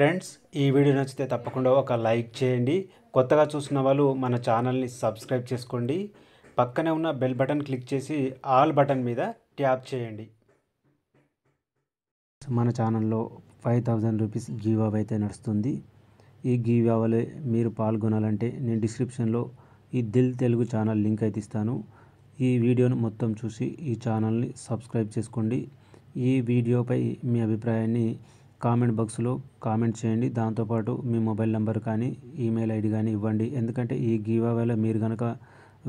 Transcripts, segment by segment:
friends ఈ video నచ్చితే తప్పకుండా ఒక లైక్ చేయండి కొత్తగా చూసిన వాళ్ళు మన ఛానల్ని సబ్స్క్రైబ్ చేసుకోండి పక్కనే ఉన్న బెల్ బటన్ క్లిక్ చేసి ఆల్ బటన్ మీద ట్యాప్ చేయండి మన ఛానల్లో ఫైవ్ థౌజండ్ రూపీస్ గివ్ అవ్ అయితే నడుస్తుంది ఈ గివ్ అవ్వలే మీరు పాల్గొనాలంటే నేను డిస్క్రిప్షన్లో ఈ దిల్ తెలుగు ఛానల్ లింక్ అయితే ఇస్తాను ఈ వీడియోను మొత్తం చూసి ఈ ఛానల్ని సబ్స్క్రైబ్ చేసుకోండి ఈ వీడియోపై మీ అభిప్రాయాన్ని కామెంట్ బాక్స్లో కామెంట్ చేయండి దాంతోపాటు మీ మొబైల్ నెంబర్ కానీ ఈమెయిల్ ఐడి కానీ ఇవ్వండి ఎందుకంటే ఈ వేళ మీరు కనుక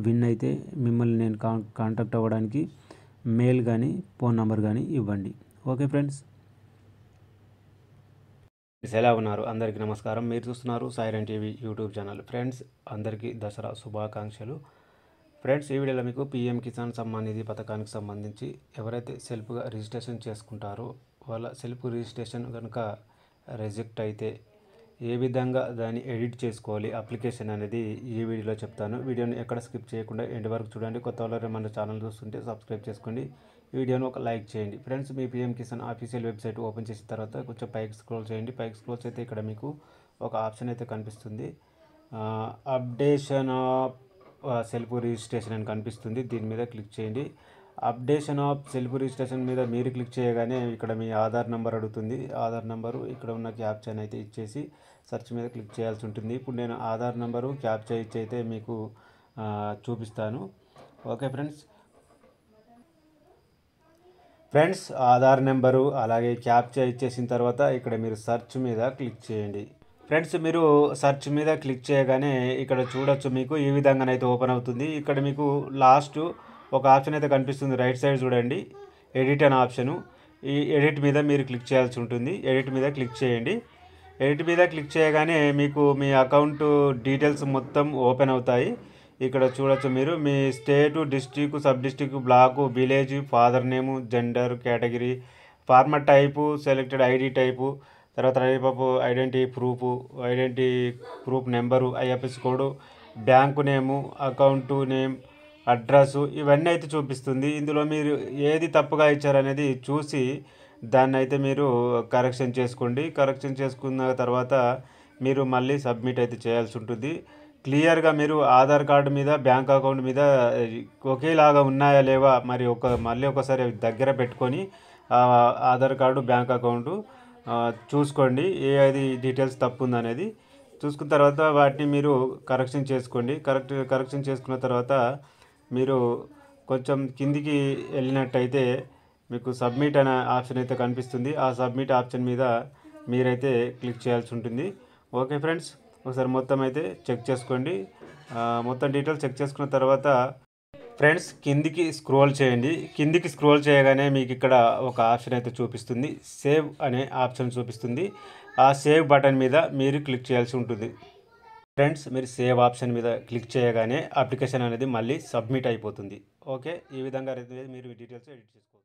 విన్ అయితే మిమ్మల్ని నేను కాంటాక్ట్ అవ్వడానికి మెయిల్ కానీ ఫోన్ నెంబర్ కానీ ఇవ్వండి ఓకే ఫ్రెండ్స్ ఎలా ఉన్నారు అందరికీ నమస్కారం మీరు చూస్తున్నారు Siren TV YouTube channel friends అందరికీ దసరా శుభాకాంక్షలు ఫ్రెండ్స్ ఈ వీడియోలో మీకు పీఎం కిసాన్ సమ్మాన్ నిధి పథకానికి సంబంధించి ఎవరైతే సెల్ఫ్గా రిజిస్ట్రేషన్ చేసుకుంటారో వాళ్ళ సెల్ఫ్ రిజిస్ట్రేషన్ కనుక రిజెక్ట్ అయితే ఏ విధంగా దాన్ని ఎడిట్ చేసుకోవాలి అప్లికేషన్ అనేది ఈ వీడియోలో చెప్తాను వీడియోని ఎక్కడ స్కిప్ చేయకుండా ఎండ్ వరకు చూడండి కొత్త వాళ్ళు మన ఛానల్ చూస్తుంటే సబ్స్క్రైబ్ చేసుకోండి వీడియోను వీడియోని ఒక లైక్ చేయండి ఫ్రెండ్స్ మీ PM Kisan official website open చేసిన తర్వాత కొంచెం పైకి స్క్రోల్ చేయండి పైకి స్క్రోల్ అయితే ఇక్కడ మీకు ఒక ఆప్షన్ అయితే కనిపిస్తుంది అప్డేషన్ ఆఫ్ సెల్ఫ్ రిజిస్ట్రేషన్ అని కనిపిస్తుంది దీని మీద క్లిక్ చేయండి అప్డేషన్ ఆఫ్ సెల్ఫ్ రిజిస్ట్రేషన్ మీద మీరు క్లిక్ చేయగానే ఇక్కడ మీ ఆధార్ నెంబర్ అడుగుతుంది ఆధార్ నెంబరు ఇక్కడ ఉన్న క్యాప్చన్ అయితే ఇచ్చేసి సెర్చ్ మీద క్లిక్ చేయాల్సి ఉంటుంది ఇప్పుడు నేను ఆధార్ నెంబరు క్యాప్చర్ ఇచ్చి అయితే మీకు చూపిస్తాను okay friends friends Aadhaar number అలాగే క్యాప్చర్ ఇచ్చేసిన తర్వాత ఇక్కడ మీరు సెర్చ్ మీద క్లిక్ చేయండి ఫ్రెండ్స్ మీరు సర్చ్ మీద క్లిక్ చేయగానే ఇక్కడ చూడొచ్చు మీకు ఈ విధంగానైతే ఓపెన్ అవుతుంది ఇక్కడ మీకు లాస్ట్ ఒక ఆప్షన్ అయితే కనిపిస్తుంది రైట్ సైడ్ చూడండి ఎడిట్ అనే ఆప్షను ఈ ఎడిట్ మీద మీరు క్లిక్ చేయాల్సి ఉంటుంది ఎడిట్ మీద క్లిక్ చేయండి ఎడిట్ మీద క్లిక్ చేయగానే మీకు మీ అకౌంట్ డీటెయిల్స్ మొత్తం ఓపెన్ అవుతాయి ఇక్కడ చూడొచ్చు మీరు మీ state district sub district block village father name gender category farmer type selected ID type తర్వాత type identity proof identity proof number IFS code bank name account name address ఇవన్నీ అయితే చూపిస్తుంది ఇందులో మీరు ఏది తప్పుగా ఇచ్చారనేది చూసి దాన్ని అయితే మీరు కరెక్షన్ చేసుకోండి కరెక్షన్ చేసుకున్న తర్వాత మీరు మళ్ళీ సబ్మిట్ అయితే చేయాల్సి ఉంటుంది క్లియర్గా మీరు ఆధార్ కార్డు మీద బ్యాంక్ అకౌంట్ మీద ఒకేలాగా ఉన్నాయా లేవా మరి ఒక మళ్ళీ ఒకసారి దగ్గర పెట్టుకొని ఆధార్ కార్డు బ్యాంక్ అకౌంట్ చూసుకోండి ఏ అది డీటెయిల్స్ తప్పు ఉందనేది చూసుకున్న తర్వాత వాటిని మీరు కరెక్షన్ చేసుకోండి కరెక్ట్ కరెక్షన్ చేసుకున్న తర్వాత మీరు కొంచెం కిందికి వెళ్ళినట్టయితే మీకు సబ్మిట్ అనే ఆప్షన్ అయితే కనిపిస్తుంది ఆ సబ్మిట్ ఆప్షన్ మీద మీరైతే క్లిక్ చేయాల్సి ఉంటుంది ఓకే ఫ్రెండ్స్ ఒకసారి మొత్తం అయితే చెక్ చేసుకోండి మొత్తం డీటెయిల్స్ చెక్ చేసుకున్న తర్వాత ఫ్రెండ్స్ కిందికి స్క్రోల్ చేయండి కిందికి స్క్రోల్ చేయగానే మీకు ఇక్కడ ఒక ఆప్షన్ అయితే చూపిస్తుంది సేవ్ అనే ఆప్షన్ చూపిస్తుంది ఆ సేవ్ బటన్ మీద మీరు క్లిక్ చేయాల్సి ఉంటుంది ఫ్రెండ్స్ మీరు సేవ్ ఆప్షన్ మీద క్లిక్ చేయగానే అప్లికేషన్ అనేది మళ్ళీ సబ్మిట్ అయిపోతుంది ఓకే ఈ విధంగా మీరు డీటెయిల్స్ ఎడిట్ చేసుకోవచ్చు